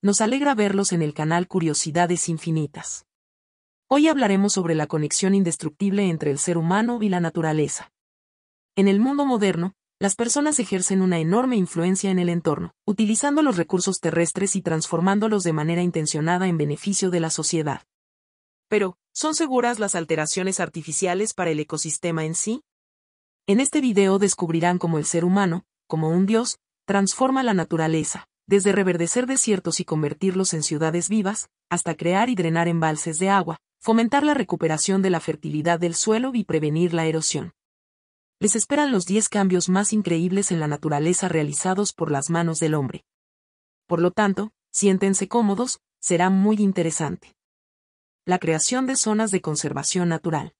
Nos alegra verlos en el canal Curiosidades Infinitas. Hoy hablaremos sobre la conexión indestructible entre el ser humano y la naturaleza. En el mundo moderno, las personas ejercen una enorme influencia en el entorno, utilizando los recursos terrestres y transformándolos de manera intencionada en beneficio de la sociedad. Pero, ¿son seguras las alteraciones artificiales para el ecosistema en sí? En este video descubrirán cómo el ser humano, como un dios, transforma la naturaleza, desde reverdecer desiertos y convertirlos en ciudades vivas, hasta crear y drenar embalses de agua, fomentar la recuperación de la fertilidad del suelo y prevenir la erosión. Les esperan los 10 cambios más increíbles en la naturaleza realizados por las manos del hombre. Por lo tanto, siéntense cómodos, será muy interesante. La creación de zonas de conservación natural.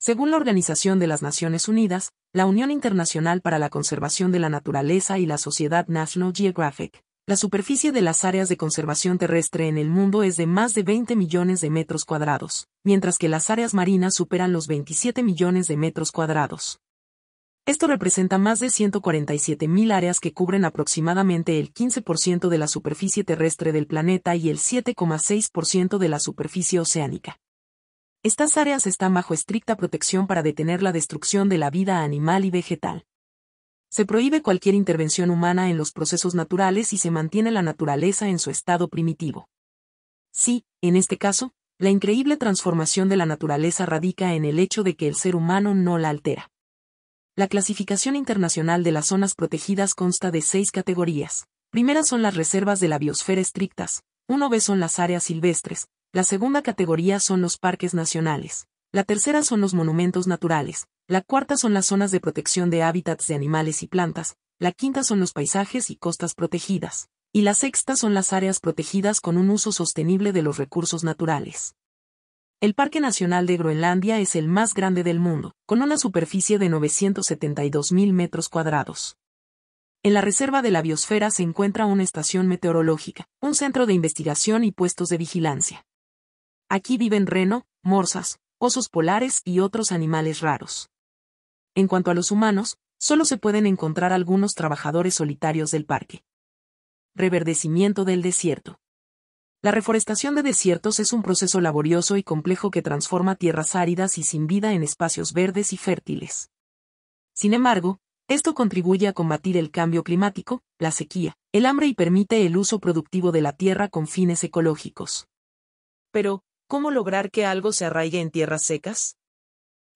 Según la Organización de las Naciones Unidas, la Unión Internacional para la Conservación de la Naturaleza y la Sociedad National Geographic, la superficie de las áreas de conservación terrestre en el mundo es de más de 20 millones de metros cuadrados, mientras que las áreas marinas superan los 27 millones de metros cuadrados. Esto representa más de 147.000 áreas que cubren aproximadamente el 15% de la superficie terrestre del planeta y el 7,6% de la superficie oceánica. Estas áreas están bajo estricta protección para detener la destrucción de la vida animal y vegetal. Se prohíbe cualquier intervención humana en los procesos naturales y se mantiene la naturaleza en su estado primitivo. Sí, en este caso, la increíble transformación de la naturaleza radica en el hecho de que el ser humano no la altera. La clasificación internacional de las zonas protegidas consta de seis categorías. Primeras son las reservas de la biosfera estrictas, uno b son las áreas silvestres, la segunda categoría son los parques nacionales. La tercera son los monumentos naturales. La cuarta son las zonas de protección de hábitats de animales y plantas. La quinta son los paisajes y costas protegidas. Y la sexta son las áreas protegidas con un uso sostenible de los recursos naturales. El Parque Nacional de Groenlandia es el más grande del mundo, con una superficie de 972.000 metros cuadrados. En la reserva de la biosfera se encuentra una estación meteorológica, un centro de investigación y puestos de vigilancia. Aquí viven reno, morsas, osos polares y otros animales raros. En cuanto a los humanos, solo se pueden encontrar algunos trabajadores solitarios del parque. Reverdecimiento del desierto. La reforestación de desiertos es un proceso laborioso y complejo que transforma tierras áridas y sin vida en espacios verdes y fértiles. Sin embargo, esto contribuye a combatir el cambio climático, la sequía, el hambre y permite el uso productivo de la tierra con fines ecológicos. Pero, ¿Cómo lograr que algo se arraigue en tierras secas?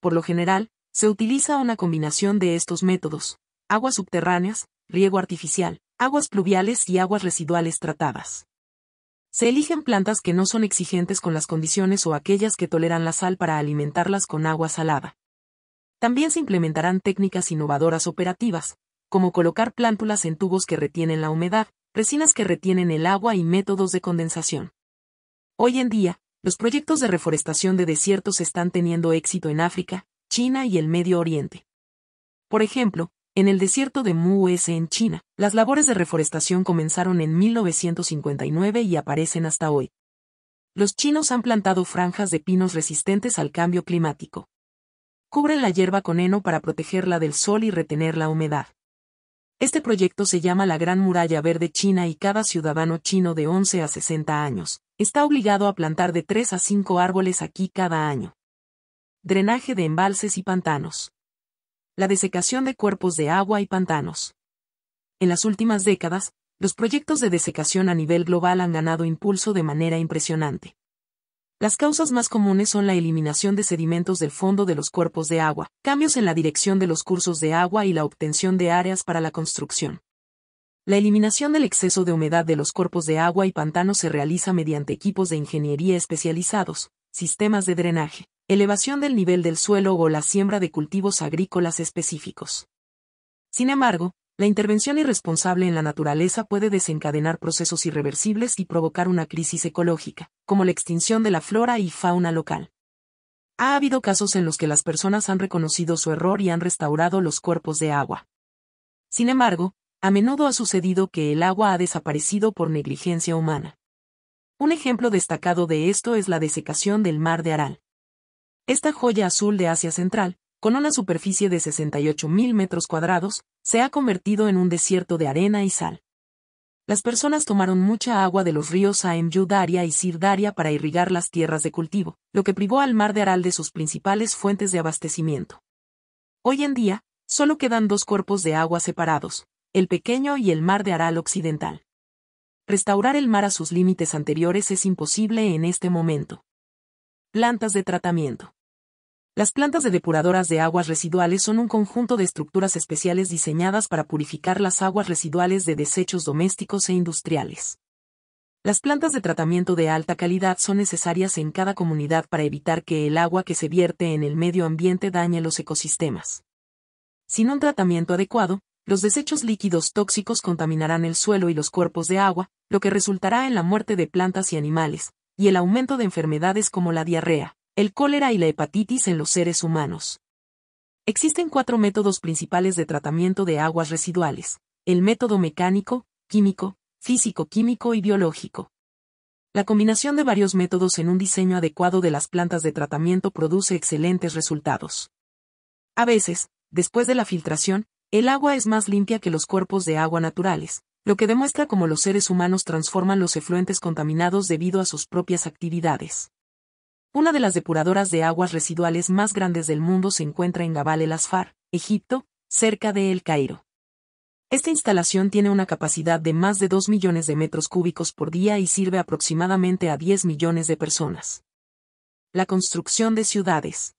Por lo general, se utiliza una combinación de estos métodos, aguas subterráneas, riego artificial, aguas pluviales y aguas residuales tratadas. Se eligen plantas que no son exigentes con las condiciones o aquellas que toleran la sal para alimentarlas con agua salada. También se implementarán técnicas innovadoras operativas, como colocar plántulas en tubos que retienen la humedad, resinas que retienen el agua y métodos de condensación. Hoy en día, los proyectos de reforestación de desiertos están teniendo éxito en África, China y el Medio Oriente. Por ejemplo, en el desierto de Mu-S en China, las labores de reforestación comenzaron en 1959 y aparecen hasta hoy. Los chinos han plantado franjas de pinos resistentes al cambio climático. Cubren la hierba con heno para protegerla del sol y retener la humedad. Este proyecto se llama la Gran Muralla Verde China y cada ciudadano chino de 11 a 60 años Está obligado a plantar de 3 a 5 árboles aquí cada año. Drenaje de embalses y pantanos. La desecación de cuerpos de agua y pantanos. En las últimas décadas, los proyectos de desecación a nivel global han ganado impulso de manera impresionante. Las causas más comunes son la eliminación de sedimentos del fondo de los cuerpos de agua, cambios en la dirección de los cursos de agua y la obtención de áreas para la construcción. La eliminación del exceso de humedad de los cuerpos de agua y pantanos se realiza mediante equipos de ingeniería especializados, sistemas de drenaje, elevación del nivel del suelo o la siembra de cultivos agrícolas específicos. Sin embargo, la intervención irresponsable en la naturaleza puede desencadenar procesos irreversibles y provocar una crisis ecológica, como la extinción de la flora y fauna local. Ha habido casos en los que las personas han reconocido su error y han restaurado los cuerpos de agua. Sin embargo, a menudo ha sucedido que el agua ha desaparecido por negligencia humana. Un ejemplo destacado de esto es la desecación del mar de Aral. Esta joya azul de Asia Central, con una superficie de 68.000 metros cuadrados, se ha convertido en un desierto de arena y sal. Las personas tomaron mucha agua de los ríos Aemyu Daria y Sir Daria para irrigar las tierras de cultivo, lo que privó al mar de Aral de sus principales fuentes de abastecimiento. Hoy en día, solo quedan dos cuerpos de agua separados, el Pequeño y el Mar de Aral Occidental. Restaurar el mar a sus límites anteriores es imposible en este momento. Plantas de tratamiento. Las plantas de depuradoras de aguas residuales son un conjunto de estructuras especiales diseñadas para purificar las aguas residuales de desechos domésticos e industriales. Las plantas de tratamiento de alta calidad son necesarias en cada comunidad para evitar que el agua que se vierte en el medio ambiente dañe los ecosistemas. Sin un tratamiento adecuado, los desechos líquidos tóxicos contaminarán el suelo y los cuerpos de agua, lo que resultará en la muerte de plantas y animales, y el aumento de enfermedades como la diarrea, el cólera y la hepatitis en los seres humanos. Existen cuatro métodos principales de tratamiento de aguas residuales, el método mecánico, químico, físico-químico y biológico. La combinación de varios métodos en un diseño adecuado de las plantas de tratamiento produce excelentes resultados. A veces, después de la filtración, el agua es más limpia que los cuerpos de agua naturales, lo que demuestra cómo los seres humanos transforman los efluentes contaminados debido a sus propias actividades. Una de las depuradoras de aguas residuales más grandes del mundo se encuentra en Gabal el Asfar, Egipto, cerca de El Cairo. Esta instalación tiene una capacidad de más de 2 millones de metros cúbicos por día y sirve aproximadamente a 10 millones de personas. La construcción de ciudades.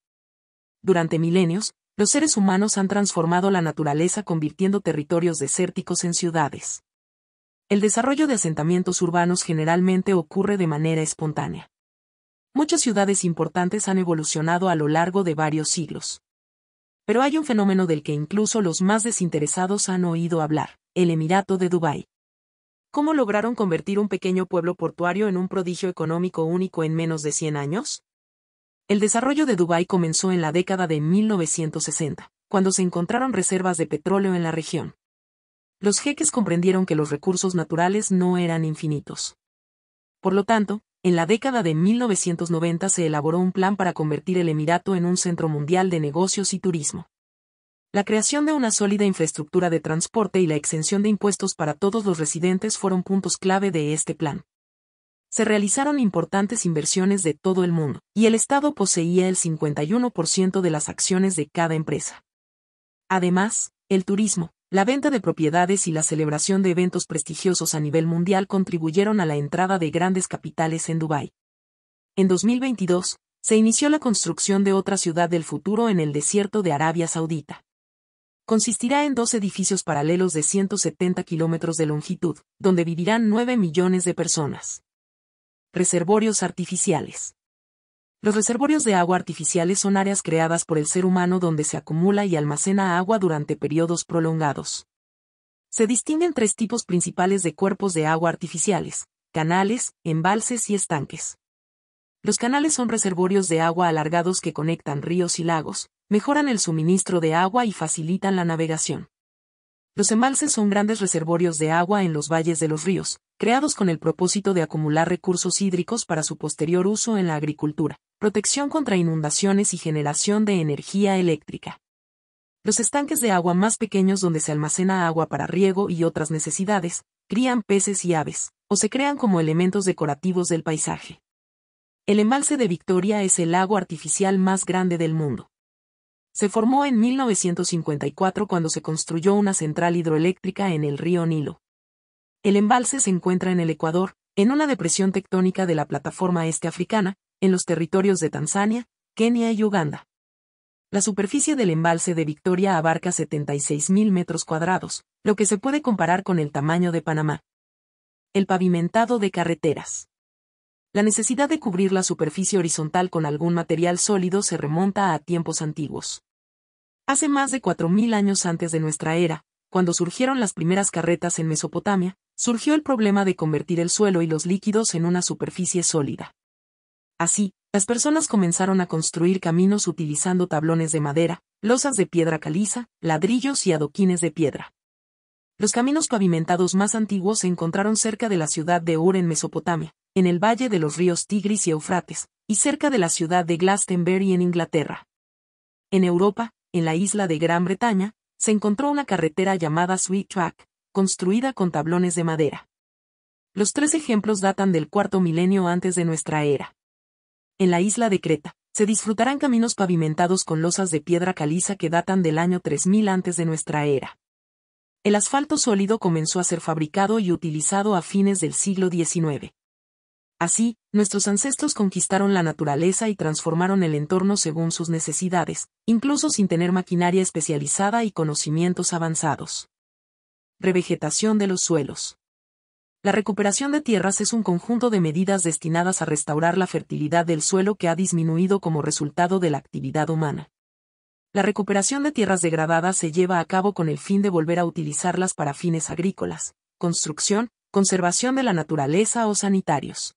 Durante milenios, los seres humanos han transformado la naturaleza convirtiendo territorios desérticos en ciudades. El desarrollo de asentamientos urbanos generalmente ocurre de manera espontánea. Muchas ciudades importantes han evolucionado a lo largo de varios siglos. Pero hay un fenómeno del que incluso los más desinteresados han oído hablar, el Emirato de Dubái. ¿Cómo lograron convertir un pequeño pueblo portuario en un prodigio económico único en menos de 100 años? El desarrollo de Dubái comenzó en la década de 1960, cuando se encontraron reservas de petróleo en la región. Los jeques comprendieron que los recursos naturales no eran infinitos. Por lo tanto, en la década de 1990 se elaboró un plan para convertir el Emirato en un centro mundial de negocios y turismo. La creación de una sólida infraestructura de transporte y la exención de impuestos para todos los residentes fueron puntos clave de este plan se realizaron importantes inversiones de todo el mundo, y el Estado poseía el 51% de las acciones de cada empresa. Además, el turismo, la venta de propiedades y la celebración de eventos prestigiosos a nivel mundial contribuyeron a la entrada de grandes capitales en Dubái. En 2022, se inició la construcción de otra ciudad del futuro en el desierto de Arabia Saudita consistirá en dos edificios paralelos de 170 kilómetros de longitud, donde vivirán 9 millones de personas. Reservorios artificiales. Los reservorios de agua artificiales son áreas creadas por el ser humano donde se acumula y almacena agua durante periodos prolongados. Se distinguen tres tipos principales de cuerpos de agua artificiales, canales, embalses y estanques. Los canales son reservorios de agua alargados que conectan ríos y lagos, mejoran el suministro de agua y facilitan la navegación. Los embalses son grandes reservorios de agua en los valles de los ríos, creados con el propósito de acumular recursos hídricos para su posterior uso en la agricultura, protección contra inundaciones y generación de energía eléctrica. Los estanques de agua más pequeños donde se almacena agua para riego y otras necesidades, crían peces y aves, o se crean como elementos decorativos del paisaje. El embalse de Victoria es el lago artificial más grande del mundo. Se formó en 1954 cuando se construyó una central hidroeléctrica en el río Nilo. El embalse se encuentra en el Ecuador, en una depresión tectónica de la plataforma este africana, en los territorios de Tanzania, Kenia y Uganda. La superficie del embalse de Victoria abarca 76.000 metros cuadrados, lo que se puede comparar con el tamaño de Panamá. El pavimentado de carreteras. La necesidad de cubrir la superficie horizontal con algún material sólido se remonta a tiempos antiguos. Hace más de 4.000 años antes de nuestra era, cuando surgieron las primeras carretas en Mesopotamia, surgió el problema de convertir el suelo y los líquidos en una superficie sólida. Así, las personas comenzaron a construir caminos utilizando tablones de madera, losas de piedra caliza, ladrillos y adoquines de piedra. Los caminos pavimentados más antiguos se encontraron cerca de la ciudad de Ur en Mesopotamia, en el valle de los ríos Tigris y Eufrates, y cerca de la ciudad de Glastonbury en Inglaterra. En Europa, en la isla de Gran Bretaña, se encontró una carretera llamada Sweet Track, construida con tablones de madera. Los tres ejemplos datan del cuarto milenio antes de nuestra era. En la isla de Creta, se disfrutarán caminos pavimentados con losas de piedra caliza que datan del año 3000 antes de nuestra era. El asfalto sólido comenzó a ser fabricado y utilizado a fines del siglo XIX. Así, nuestros ancestros conquistaron la naturaleza y transformaron el entorno según sus necesidades, incluso sin tener maquinaria especializada y conocimientos avanzados revegetación de los suelos. La recuperación de tierras es un conjunto de medidas destinadas a restaurar la fertilidad del suelo que ha disminuido como resultado de la actividad humana. La recuperación de tierras degradadas se lleva a cabo con el fin de volver a utilizarlas para fines agrícolas, construcción, conservación de la naturaleza o sanitarios.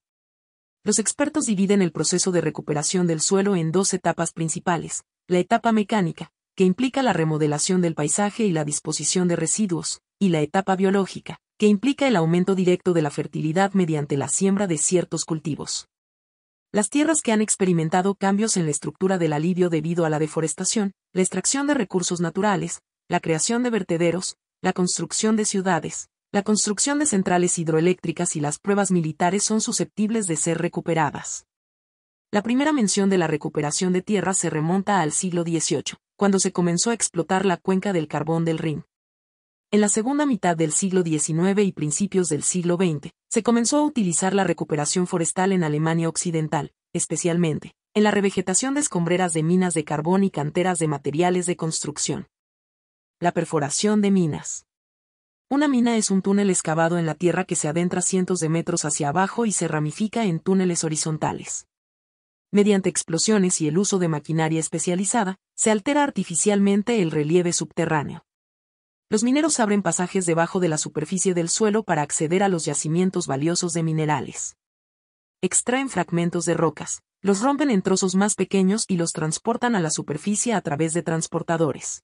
Los expertos dividen el proceso de recuperación del suelo en dos etapas principales, la etapa mecánica, que implica la remodelación del paisaje y la disposición de residuos, y la etapa biológica, que implica el aumento directo de la fertilidad mediante la siembra de ciertos cultivos. Las tierras que han experimentado cambios en la estructura del alivio debido a la deforestación, la extracción de recursos naturales, la creación de vertederos, la construcción de ciudades, la construcción de centrales hidroeléctricas y las pruebas militares son susceptibles de ser recuperadas. La primera mención de la recuperación de tierras se remonta al siglo XVIII, cuando se comenzó a explotar la cuenca del carbón del Rin. En la segunda mitad del siglo XIX y principios del siglo XX, se comenzó a utilizar la recuperación forestal en Alemania Occidental, especialmente, en la revegetación de escombreras de minas de carbón y canteras de materiales de construcción. La perforación de minas. Una mina es un túnel excavado en la tierra que se adentra cientos de metros hacia abajo y se ramifica en túneles horizontales mediante explosiones y el uso de maquinaria especializada, se altera artificialmente el relieve subterráneo. Los mineros abren pasajes debajo de la superficie del suelo para acceder a los yacimientos valiosos de minerales. Extraen fragmentos de rocas, los rompen en trozos más pequeños y los transportan a la superficie a través de transportadores.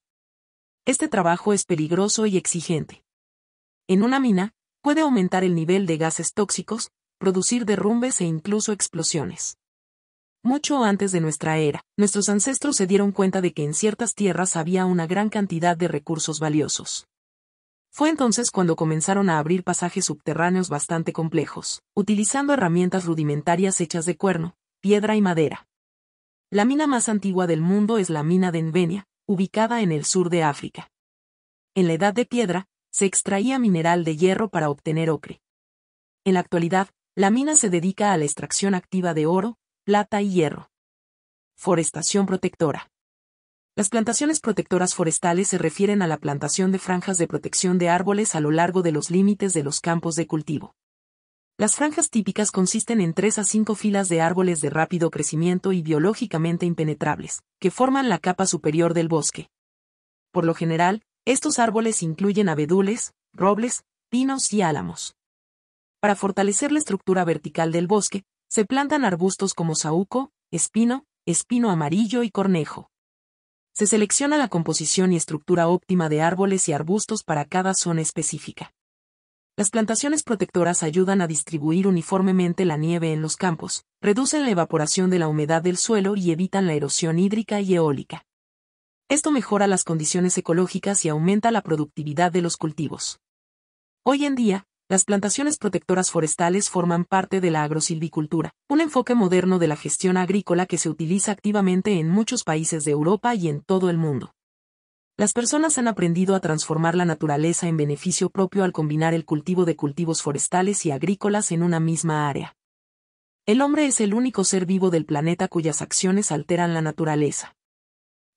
Este trabajo es peligroso y exigente. En una mina, puede aumentar el nivel de gases tóxicos, producir derrumbes e incluso explosiones. Mucho antes de nuestra era, nuestros ancestros se dieron cuenta de que en ciertas tierras había una gran cantidad de recursos valiosos. Fue entonces cuando comenzaron a abrir pasajes subterráneos bastante complejos, utilizando herramientas rudimentarias hechas de cuerno, piedra y madera. La mina más antigua del mundo es la mina de Envenia, ubicada en el sur de África. En la edad de piedra, se extraía mineral de hierro para obtener ocre. En la actualidad, la mina se dedica a la extracción activa de oro, plata y hierro. Forestación protectora. Las plantaciones protectoras forestales se refieren a la plantación de franjas de protección de árboles a lo largo de los límites de los campos de cultivo. Las franjas típicas consisten en tres a cinco filas de árboles de rápido crecimiento y biológicamente impenetrables, que forman la capa superior del bosque. Por lo general, estos árboles incluyen abedules, robles, pinos y álamos. Para fortalecer la estructura vertical del bosque, se plantan arbustos como saúco, espino, espino amarillo y cornejo. Se selecciona la composición y estructura óptima de árboles y arbustos para cada zona específica. Las plantaciones protectoras ayudan a distribuir uniformemente la nieve en los campos, reducen la evaporación de la humedad del suelo y evitan la erosión hídrica y eólica. Esto mejora las condiciones ecológicas y aumenta la productividad de los cultivos. Hoy en día, las plantaciones protectoras forestales forman parte de la agrosilvicultura, un enfoque moderno de la gestión agrícola que se utiliza activamente en muchos países de Europa y en todo el mundo. Las personas han aprendido a transformar la naturaleza en beneficio propio al combinar el cultivo de cultivos forestales y agrícolas en una misma área. El hombre es el único ser vivo del planeta cuyas acciones alteran la naturaleza.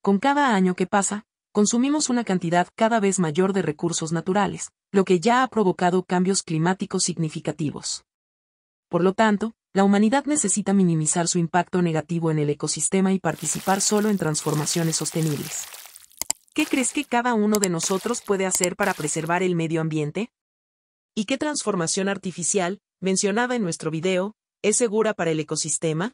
Con cada año que pasa, consumimos una cantidad cada vez mayor de recursos naturales, lo que ya ha provocado cambios climáticos significativos. Por lo tanto, la humanidad necesita minimizar su impacto negativo en el ecosistema y participar solo en transformaciones sostenibles. ¿Qué crees que cada uno de nosotros puede hacer para preservar el medio ambiente? ¿Y qué transformación artificial, mencionada en nuestro video, es segura para el ecosistema?